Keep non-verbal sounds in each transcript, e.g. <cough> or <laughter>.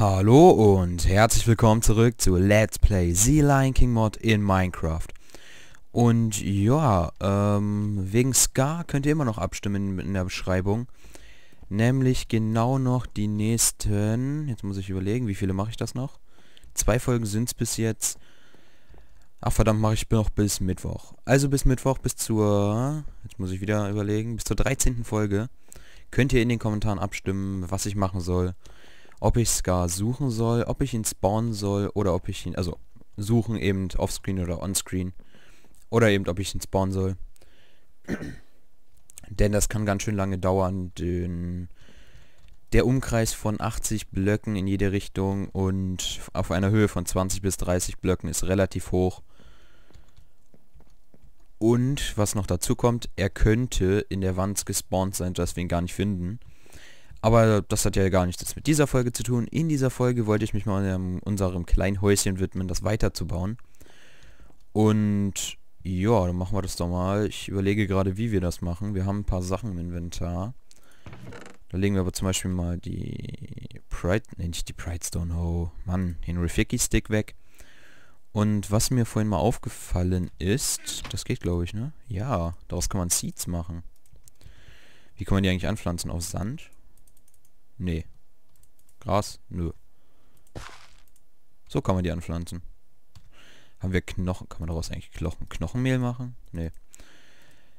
Hallo und herzlich willkommen zurück zu Let's Play The Lion King Mod in Minecraft. Und ja, ähm, wegen Scar könnt ihr immer noch abstimmen in, in der Beschreibung. Nämlich genau noch die nächsten, jetzt muss ich überlegen, wie viele mache ich das noch? Zwei Folgen sind es bis jetzt. Ach verdammt, mache ich noch bis Mittwoch. Also bis Mittwoch, bis zur, jetzt muss ich wieder überlegen, bis zur 13. Folge könnt ihr in den Kommentaren abstimmen, was ich machen soll ob ich Scar suchen soll, ob ich ihn spawnen soll oder ob ich ihn, also suchen eben offscreen oder onscreen. Oder eben, ob ich ihn spawnen soll. <clears throat> Denn das kann ganz schön lange dauern, denn der Umkreis von 80 Blöcken in jede Richtung und auf einer Höhe von 20 bis 30 Blöcken ist relativ hoch. Und was noch dazu kommt, er könnte in der Wand gespawnt sein, dass wir ihn gar nicht finden. Aber das hat ja gar nichts mit dieser Folge zu tun. In dieser Folge wollte ich mich mal unserem, kleinen Häuschen widmen, das weiterzubauen. Und ja, dann machen wir das doch mal. Ich überlege gerade, wie wir das machen. Wir haben ein paar Sachen im Inventar. Da legen wir aber zum Beispiel mal die Pride, nee, ich die Pride Stone, oh, Mann, den Rafiki Stick weg. Und was mir vorhin mal aufgefallen ist, das geht glaube ich, ne? Ja, daraus kann man Seeds machen. Wie kann man die eigentlich anpflanzen? Auf Sand? Nee. Gras? Nö. So kann man die anpflanzen. Haben wir Knochen? Kann man daraus eigentlich Knochen, Knochenmehl machen? Nee.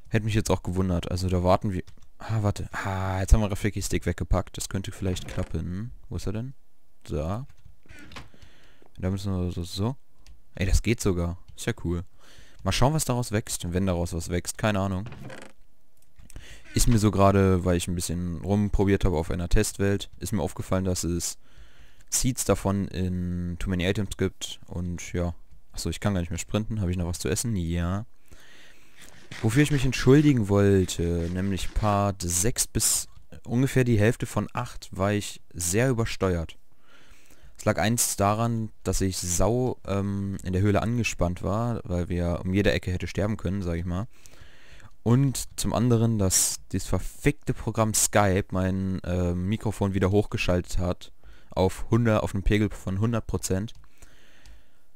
Hätte mich jetzt auch gewundert. Also da warten wir... Ah, warte. Ah, jetzt haben wir Rafiki Stick weggepackt. Das könnte vielleicht klappen. Hm? Wo ist er denn? Da. Da müssen wir so, so. Ey, das geht sogar. Ist ja cool. Mal schauen, was daraus wächst. Wenn daraus was wächst. Keine Ahnung. Ist mir so gerade, weil ich ein bisschen rumprobiert habe auf einer Testwelt, ist mir aufgefallen, dass es Seeds davon in Too Many Items gibt und ja. Achso, ich kann gar nicht mehr sprinten. Habe ich noch was zu essen? Ja. Wofür ich mich entschuldigen wollte, nämlich Part 6 bis ungefähr die Hälfte von 8 war ich sehr übersteuert. Es lag eins daran, dass ich sau ähm, in der Höhle angespannt war, weil wir um jede Ecke hätte sterben können, sage ich mal. Und zum anderen, dass dieses verfickte Programm Skype mein äh, Mikrofon wieder hochgeschaltet hat auf 100, auf einem Pegel von 100%.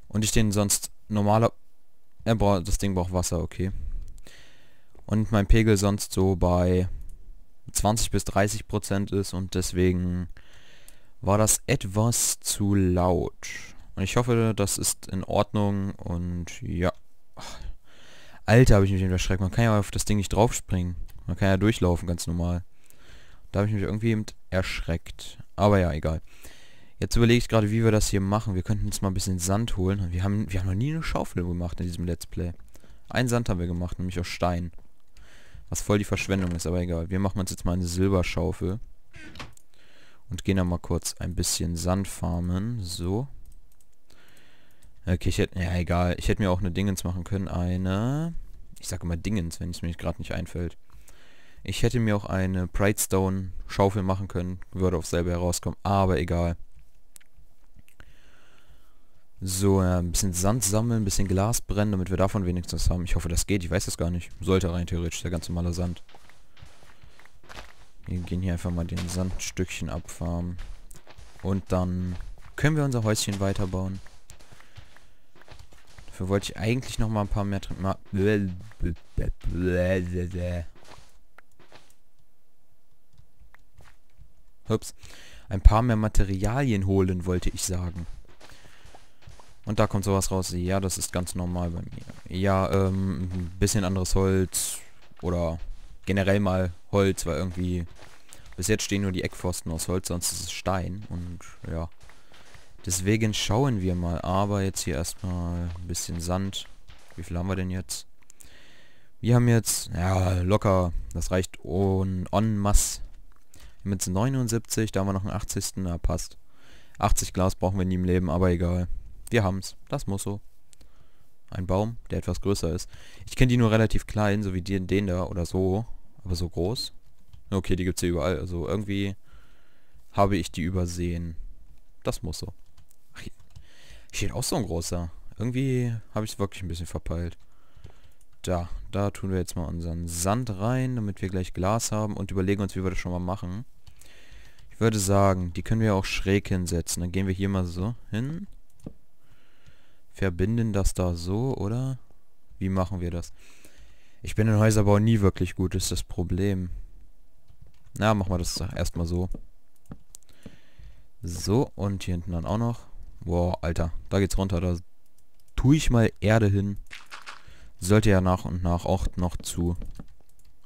Und ich den sonst normaler... Er braucht, das Ding braucht Wasser, okay. Und mein Pegel sonst so bei 20 bis 30% ist und deswegen war das etwas zu laut. Und ich hoffe, das ist in Ordnung und ja. Alter, habe ich mich erschreckt. Man kann ja auf das Ding nicht draufspringen. Man kann ja durchlaufen, ganz normal. Da habe ich mich irgendwie eben erschreckt. Aber ja, egal. Jetzt überlege ich gerade, wie wir das hier machen. Wir könnten uns mal ein bisschen Sand holen. Wir haben, wir haben noch nie eine Schaufel gemacht in diesem Let's Play. Einen Sand haben wir gemacht, nämlich aus Stein. Was voll die Verschwendung ist, aber egal. Wir machen uns jetzt mal eine Silberschaufel. Und gehen dann mal kurz ein bisschen Sand farmen. So. Okay, ich hätte... Ja, egal. Ich hätte mir auch eine Dingens machen können. Eine... Ich sage immer Dingens, wenn es mir gerade nicht einfällt. Ich hätte mir auch eine Pride Stone Schaufel machen können. Würde auf selber herauskommen. Aber egal. So, äh, ein bisschen Sand sammeln, ein bisschen Glas brennen, damit wir davon wenigstens haben. Ich hoffe, das geht. Ich weiß das gar nicht. Sollte rein theoretisch der ganz normale Sand. Wir gehen hier einfach mal den Sandstückchen abfarmen. Und dann können wir unser Häuschen weiterbauen. Dafür wollte ich eigentlich noch mal ein paar mehr trinken. Ups. Ein paar mehr Materialien holen, wollte ich sagen. Und da kommt sowas raus. Ja, das ist ganz normal bei mir. Ja, ähm, ein bisschen anderes Holz. Oder generell mal Holz, weil irgendwie... Bis jetzt stehen nur die Eckpfosten aus Holz, sonst ist es Stein. Und ja, Deswegen schauen wir mal. Aber jetzt hier erstmal ein bisschen Sand. Wie viel haben wir denn jetzt? Wir haben jetzt, ja, locker, das reicht on, on mass. jetzt 79, da haben wir noch einen 80. Na, passt. 80 Glas brauchen wir nie im Leben, aber egal. Wir haben's. Das muss so. Ein Baum, der etwas größer ist. Ich kenne die nur relativ klein, so wie den, den da oder so. Aber so groß. Okay, die gibt's hier überall. Also irgendwie habe ich die übersehen. Das muss so. Steht auch so ein großer. Irgendwie habe ich es wirklich ein bisschen verpeilt. Da, da tun wir jetzt mal unseren Sand rein, damit wir gleich Glas haben und überlegen uns, wie wir das schon mal machen. Ich würde sagen, die können wir auch schräg hinsetzen. Dann gehen wir hier mal so hin. Verbinden das da so, oder? Wie machen wir das? Ich bin in Häuserbau nie wirklich gut, ist das Problem. Na, machen wir das erstmal so. So, und hier hinten dann auch noch. Boah, Alter. Da geht's runter. Da tue ich mal Erde hin. Sollte ja nach und nach auch noch zu...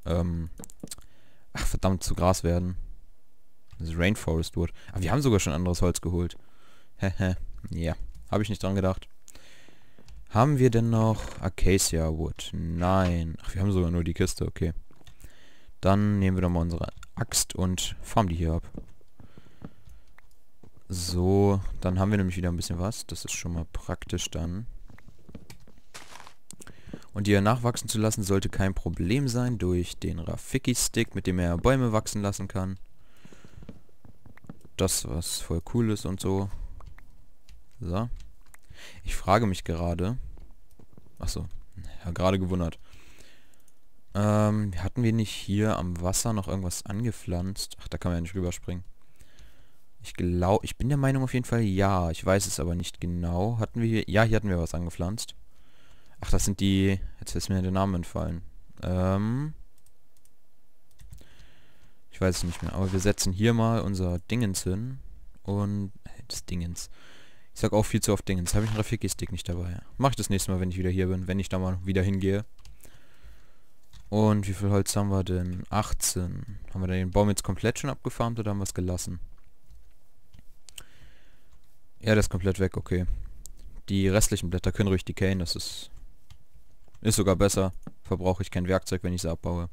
Ähm, ach, verdammt, zu Gras werden. Das ist Rainforest Wood. Aber wir haben sogar schon anderes Holz geholt. Hehe. ja. Habe ich nicht dran gedacht. Haben wir denn noch Acacia Wood? Nein. Ach, wir haben sogar nur die Kiste. Okay. Dann nehmen wir doch mal unsere Axt und farmen die hier ab. So, dann haben wir nämlich wieder ein bisschen was. Das ist schon mal praktisch dann. Und die nachwachsen zu lassen sollte kein Problem sein durch den Rafiki-Stick, mit dem er Bäume wachsen lassen kann. Das, was voll cool ist und so. So. Ich frage mich gerade. Achso, ja, gerade gewundert. Ähm, hatten wir nicht hier am Wasser noch irgendwas angepflanzt? Ach, da kann man ja nicht rüberspringen. Ich glaube, ich bin der Meinung auf jeden Fall ja. Ich weiß es aber nicht genau. Hatten wir hier... Ja, hier hatten wir was angepflanzt. Ach, das sind die... Jetzt ist mir der Name entfallen. Ähm... Ich weiß es nicht mehr. Aber wir setzen hier mal unser Dingens hin. Und... Das Dingens. Ich sag auch viel zu oft Dingens. Habe ich einen Rafiki-Stick nicht dabei. Mache ich das nächste Mal, wenn ich wieder hier bin. Wenn ich da mal wieder hingehe. Und wie viel Holz haben wir denn? 18. Haben wir den Baum jetzt komplett schon abgefarmt oder haben wir es gelassen? Ja, der ist komplett weg, okay. Die restlichen Blätter können ruhig decayen, das ist... Ist sogar besser. Verbrauche ich kein Werkzeug, wenn ich sie abbaue.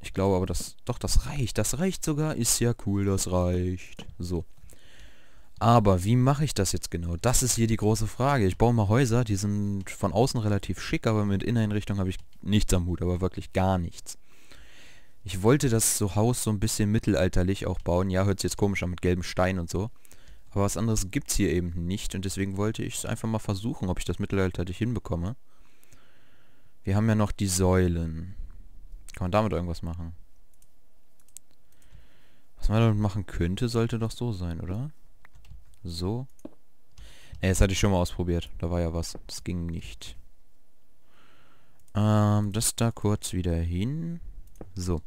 Ich glaube aber, das... Doch, das reicht. Das reicht sogar. Ist ja cool, das reicht. So. Aber wie mache ich das jetzt genau? Das ist hier die große Frage. Ich baue mal Häuser, die sind von außen relativ schick, aber mit Inneneinrichtung habe ich nichts am Hut, aber wirklich gar nichts. Ich wollte das so Haus so ein bisschen mittelalterlich auch bauen. Ja, hört sich jetzt komisch an mit gelben Stein und so. Aber was anderes gibt es hier eben nicht und deswegen wollte ich es einfach mal versuchen, ob ich das mittelalterlich hinbekomme. Wir haben ja noch die Säulen. Kann man damit irgendwas machen? Was man damit machen könnte, sollte doch so sein, oder? So. Ne, das hatte ich schon mal ausprobiert. Da war ja was. Das ging nicht. Ähm, das da kurz wieder hin. So.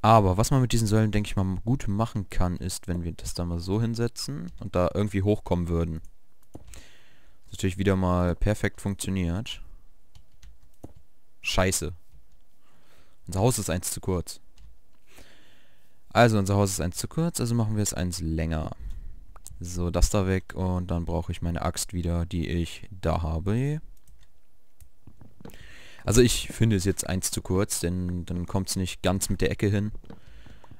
Aber was man mit diesen Säulen, denke ich mal, gut machen kann, ist, wenn wir das da mal so hinsetzen und da irgendwie hochkommen würden. Das natürlich wieder mal perfekt funktioniert. Scheiße. Unser Haus ist eins zu kurz. Also, unser Haus ist eins zu kurz, also machen wir es eins länger. So, das da weg und dann brauche ich meine Axt wieder, die ich da habe. Also ich finde es jetzt eins zu kurz, denn dann kommt es nicht ganz mit der Ecke hin.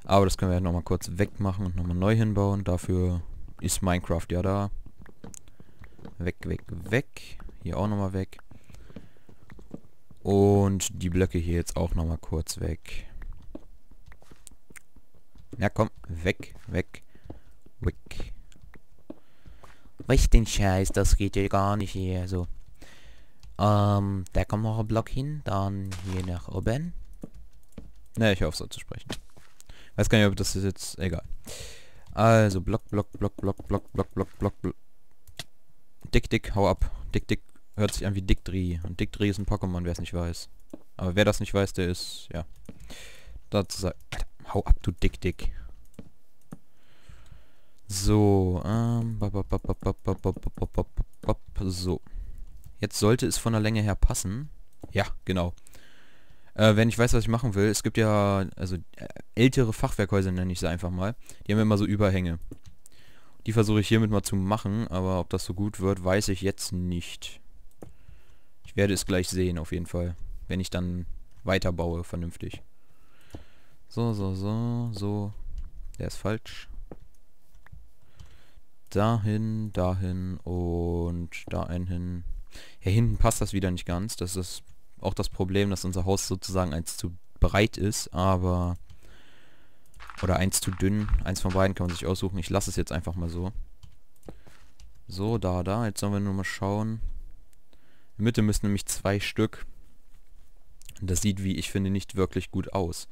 Aber das können wir ja nochmal kurz wegmachen und nochmal neu hinbauen. Dafür ist Minecraft ja da. Weg, weg, weg. Hier auch nochmal weg. Und die Blöcke hier jetzt auch nochmal kurz weg. Na ja, komm, weg, weg, weg. Weg den Scheiß, das geht ja gar nicht hier so. Also. Ähm, da kommt noch ein Block hin, dann hier nach oben. Ne, ich hoffe so zu sprechen. Weiß gar nicht, ob das ist jetzt... Egal. Also, Block, Block, Block, Block, Block, Block, Block, Block, Block. Dick, Dick, hau ab. Dick, Dick hört sich an wie Dick Dri. Und Dick Dri ist ein Pokémon, wer es nicht weiß. Aber wer das nicht weiß, der ist... Ja. Dazu sagt... Hau ab, du Dick, Dick. So, ähm, so. Jetzt sollte es von der Länge her passen. Ja, genau. Äh, wenn ich weiß, was ich machen will, es gibt ja, also äh, ältere Fachwerkhäuser nenne ich sie einfach mal. Die haben immer so Überhänge. Die versuche ich hiermit mal zu machen, aber ob das so gut wird, weiß ich jetzt nicht. Ich werde es gleich sehen, auf jeden Fall. Wenn ich dann weiterbaue, vernünftig. So, so, so, so. Der ist falsch. Dahin, dahin und da einen hin. Hier hinten passt das wieder nicht ganz. Das ist auch das Problem, dass unser Haus sozusagen eins zu breit ist, aber... Oder eins zu dünn. Eins von beiden kann man sich aussuchen. Ich lasse es jetzt einfach mal so. So, da, da. Jetzt sollen wir nur mal schauen. In Mitte müssen nämlich zwei Stück. Das sieht, wie ich finde, nicht wirklich gut aus.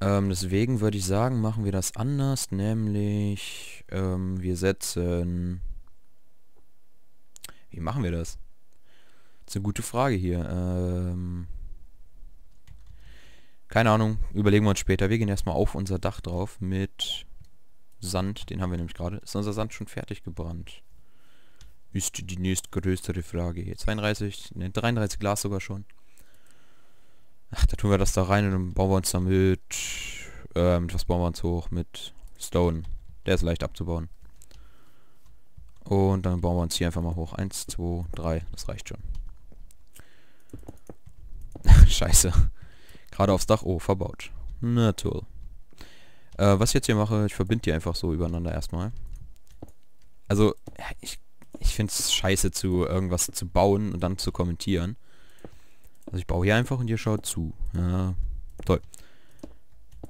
Ähm, deswegen würde ich sagen, machen wir das anders. Nämlich, ähm, wir setzen wie machen wir das? Das ist eine gute Frage hier. Ähm, keine Ahnung, überlegen wir uns später. Wir gehen erstmal auf unser Dach drauf mit Sand. Den haben wir nämlich gerade. Ist unser Sand schon fertig gebrannt? Ist die nächstgrößere Frage hier. 32, ne, 33 Glas sogar schon. Ach, da tun wir das da rein und dann bauen wir uns damit... Ähm, was bauen wir uns hoch? Mit Stone. Der ist leicht abzubauen. Und dann bauen wir uns hier einfach mal hoch. 1, 2, 3, das reicht schon. <laughs> Scheiße. Gerade aufs Dach. Oh, verbaut. Na toll. Äh, was ich jetzt hier mache, ich verbinde die einfach so übereinander erstmal. Also, ich, ich finde es scheiße, zu irgendwas zu bauen und dann zu kommentieren. Also ich baue hier einfach und ihr schaut zu. Ja, toll.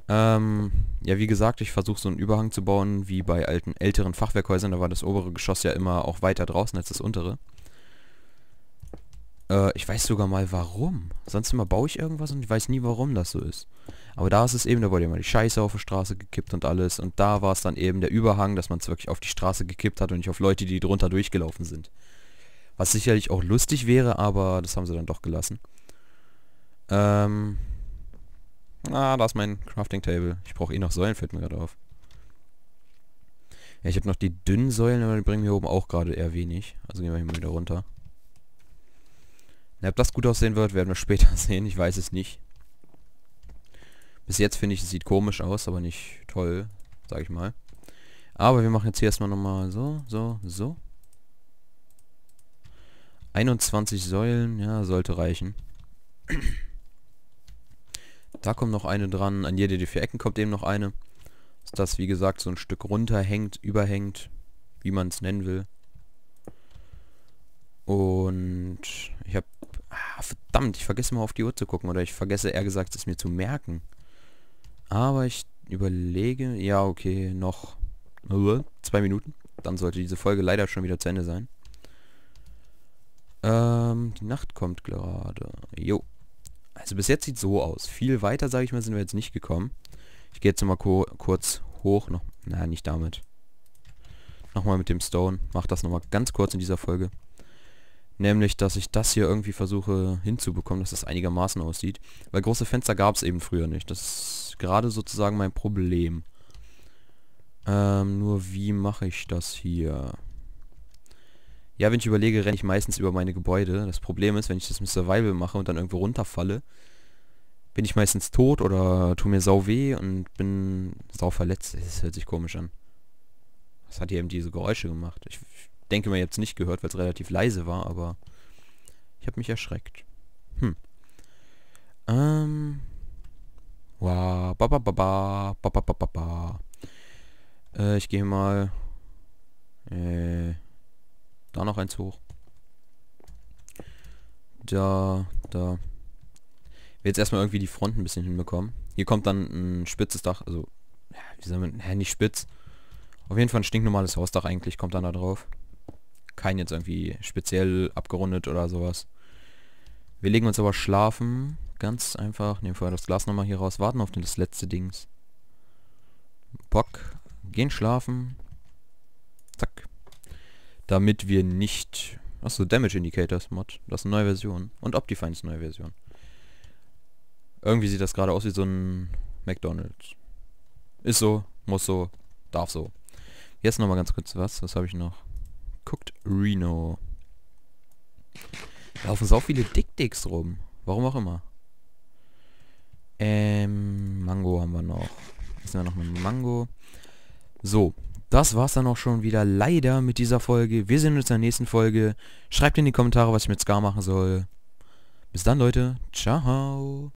Ähm, ja, wie gesagt, ich versuche so einen Überhang zu bauen, wie bei alten, älteren Fachwerkhäusern. Da war das obere Geschoss ja immer auch weiter draußen als das untere. Äh, ich weiß sogar mal warum. Sonst immer baue ich irgendwas und ich weiß nie, warum das so ist. Aber da ist es eben, da wurde immer die Scheiße auf die Straße gekippt und alles. Und da war es dann eben der Überhang, dass man es wirklich auf die Straße gekippt hat und nicht auf Leute, die drunter durchgelaufen sind. Was sicherlich auch lustig wäre, aber das haben sie dann doch gelassen. Ähm, Ah, da ist mein Crafting Table. Ich brauche eh noch Säulen, fällt mir gerade auf. Ja, ich habe noch die dünnen Säulen, aber die bringen mir oben auch gerade eher wenig. Also gehen wir hier mal wieder runter. Na, ob das gut aussehen wird, werden wir <laughs> später sehen. Ich weiß es nicht. Bis jetzt finde ich, es sieht komisch aus, aber nicht toll, sage ich mal. Aber wir machen jetzt hier erstmal nochmal so, so, so. 21 Säulen, ja, sollte reichen. <clears throat> Da kommt noch eine dran. An jede der vier Ecken kommt eben noch eine. Ist das, wie gesagt, so ein Stück runterhängt, überhängt, wie man es nennen will. Und ich habe... Ah, verdammt, ich vergesse mal auf die Uhr zu gucken. Oder ich vergesse eher gesagt, es mir zu merken. Aber ich überlege... Ja, okay, noch äh, zwei Minuten. Dann sollte diese Folge leider schon wieder zu Ende sein. Ähm, die Nacht kommt gerade. Jo. Also bis jetzt sieht so aus. Viel weiter, sage ich mal, sind wir jetzt nicht gekommen. Ich gehe jetzt mal kurz hoch. Noch, na, nicht damit. Nochmal mit dem Stone. Mach das nochmal ganz kurz in dieser Folge. Nämlich, dass ich das hier irgendwie versuche hinzubekommen, dass das einigermaßen aussieht. Weil große Fenster gab es eben früher nicht. Das ist gerade sozusagen mein Problem. Ähm, nur wie mache ich das hier? Ja, wenn ich überlege, renne ich meistens über meine Gebäude. Das Problem ist, wenn ich das mit Survival mache und dann irgendwo runterfalle, bin ich meistens tot oder tu mir sau weh und bin sau verletzt. Das hört sich komisch an. Was hat hier eben diese Geräusche gemacht. Ich, ich denke mal, ihr habt es nicht gehört, weil es relativ leise war, aber ich habe mich erschreckt. Hm. Ähm. Wow. Ba, ba, ba, ba, ba, ba, ba, ba. Äh, ich gehe mal... Äh, da noch eins hoch. Da, da. Ich jetzt erstmal irgendwie die Front ein bisschen hinbekommen. Hier kommt dann ein spitzes Dach, also, ja, wie soll man, hä, nicht spitz. Auf jeden Fall ein stinknormales Hausdach eigentlich kommt dann da drauf. Kein jetzt irgendwie speziell abgerundet oder sowas. Wir legen uns aber schlafen. Ganz einfach. Nehmen vorher das Glas nochmal hier raus. Warten auf das letzte Dings. Bock. Gehen schlafen damit wir nicht... Achso, Damage Indicators Mod. Das ist eine neue Version. Und Optifine ist eine neue Version. Irgendwie sieht das gerade aus wie so ein McDonalds. Ist so, muss so, darf so. Jetzt nochmal ganz kurz was. Was habe ich noch? Guckt Reno. Da laufen so viele Dick-Dicks rum. Warum auch immer. Ähm, Mango haben wir noch. Ist ja noch mit Mango. So, das war's dann auch schon wieder leider mit dieser Folge. Wir sehen uns in der nächsten Folge. Schreibt in die Kommentare, was ich mit Scar machen soll. Bis dann, Leute. Ciao.